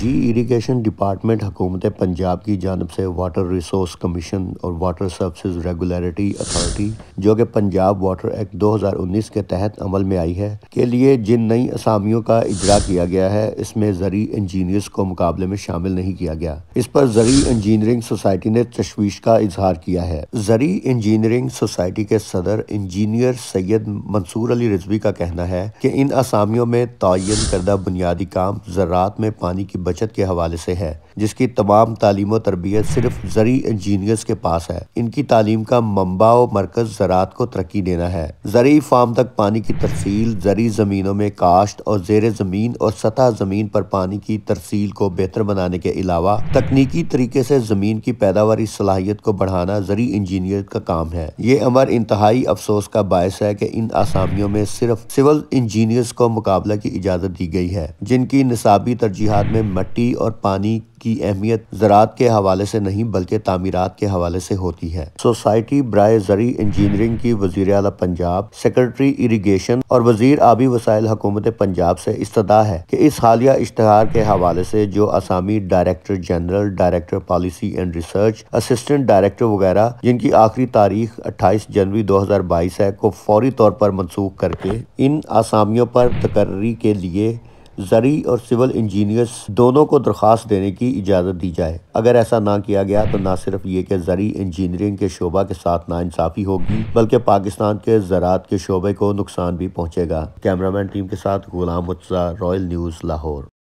जी irrigation department हुकूमत पंजाब की जानब से वाटर रिसोर्स कमीशन और वाटर सर्विसेज रेगुलरिटी अथॉरिटी जो कि पंजाब वाटर एक्ट 2019 के तहत अमल में आई है के लिए जिन नई असामियों का इजरा किया गया है इसमें जरी इंजीनियर्स को मुकाबले में शामिल नहीं किया गया इस पर जरी इंजीनियरिंग सोसाइटी ने तशवीश का इजहार किया है जरी इंजीनियरिंग सोसाइटी के सदर इंजीनियर सैयद मंसूर अली रिजवी का कहना है की इन असामियों में तयन करदा बुनियादी काम ज़रात में पानी की बचत के हवाले से है जिसकी तमाम तालीम तरबियत सिर्फ जरी इंजीनियर्स के पास है इनकी तालीम का मम्बा और मरकज ज़रात को तरक्की देना है जरी फार्म तक पानी की तरसील जरी ज़मीनों में काश्त और जेर ज़मीन और सतह ज़मीन पर पानी की तरसील को बेहतर बनाने के अलावा तकनीकी तरीके से ज़मीन की पैदावार सलाहियत को बढ़ाना जरी इंजीनियर का काम है ये अमर इंतहाई अफसोस का बायस है की इन आसामियों में सिर्फ सिविल इंजीनियर्स को मुकाबला की इजाज़त दी गई है जिनकी निसाबी तरजीहत में मट्टी और पानी की अहमियत ज़रात के हवाले से नहीं बल्कि तमीरत के हवाले से होती है सोसाइटी ब्राय जरी इंजीनियरिंग की वजीर अला पंजाब सेक्रेटरी इरीगेशन और वजीर आबी वसाइल हकूमत पंजाब से इस्तः है कि इस हालिया इश्तहार के हवाले से जो असामी director general director policy and research assistant director वगैरह जिनकी आखिरी तारीख अट्ठाईस जनवरी दो हजार बाईस है को फौरी तौर पर मनसूख करके इन आसामियों पर तकर्री के लिए जरी और सिविल इंजीनियर्स दोनों को दरख्वास्त देने की इजाज़त दी जाए अगर ऐसा ना किया गया तो ना सिर्फ ये कि जरी इंजीनियरिंग के शोबा के साथ इंसाफी होगी बल्कि पाकिस्तान के ज़रात के शोबे को नुकसान भी पहुँचेगा कैमरामैन टीम के साथ गुलाम मुत्जा रॉयल न्यूज़ लाहौर